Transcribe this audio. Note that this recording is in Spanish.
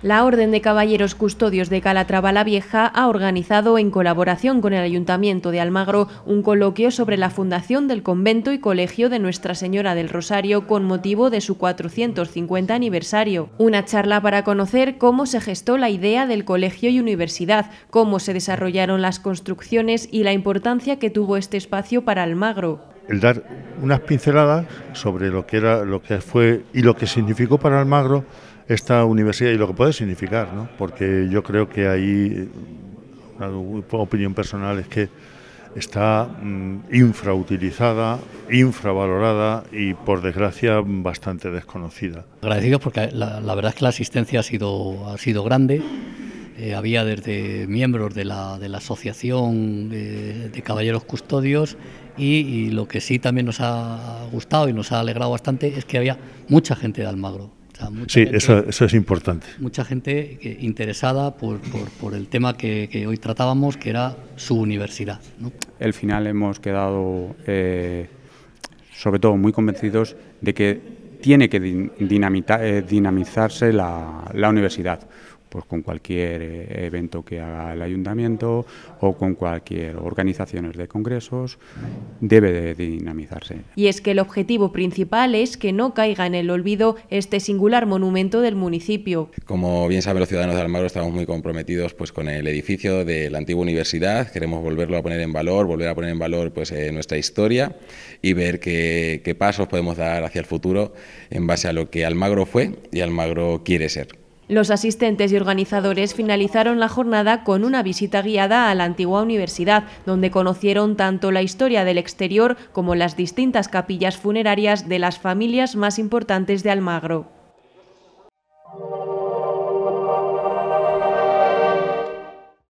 La Orden de Caballeros Custodios de Calatrava la Vieja ha organizado, en colaboración con el Ayuntamiento de Almagro, un coloquio sobre la fundación del convento y colegio de Nuestra Señora del Rosario con motivo de su 450 aniversario. Una charla para conocer cómo se gestó la idea del colegio y universidad, cómo se desarrollaron las construcciones y la importancia que tuvo este espacio para Almagro el dar unas pinceladas sobre lo que era, lo que fue y lo que significó para Almagro esta universidad y lo que puede significar, ¿no? Porque yo creo que ahí una opinión personal es que está mm, infrautilizada, infravalorada y por desgracia bastante desconocida. Agradecidos porque la, verdad es que la asistencia ha sido, ha sido grande eh, había desde miembros de la, de la Asociación eh, de, Caballeros Custodios y, lo que sí también nos ha gustado y nos ha alegrado bastante es que había mucha gente de Almagro. sí, eso, es importante. Mucha gente interesada por, el tema que, hoy tratábamos, que era su universidad. El final hemos quedado, eh, sobre todo, muy convencidos de que tiene que dinamizarse la, la universidad pues con cualquier eh, evento que haga el ayuntamiento o con cualquier organizaciones de congresos, debe de dinamizarse. Y es que el objetivo principal es que no caiga en el olvido este singular monumento del municipio. Como bien saben los ciudadanos de Almagro, estamos muy comprometidos pues con el edificio de la antigua universidad, queremos volverlo a poner en valor, volver a poner en valor pues eh, nuestra historia y ver qué pasos podemos dar hacia el futuro en base a lo que Almagro fue y Almagro quiere ser. Los asistentes y organizadores finalizaron la jornada con una visita guiada a la antigua universidad, donde conocieron tanto la historia del exterior como las distintas capillas funerarias de las familias más importantes de Almagro.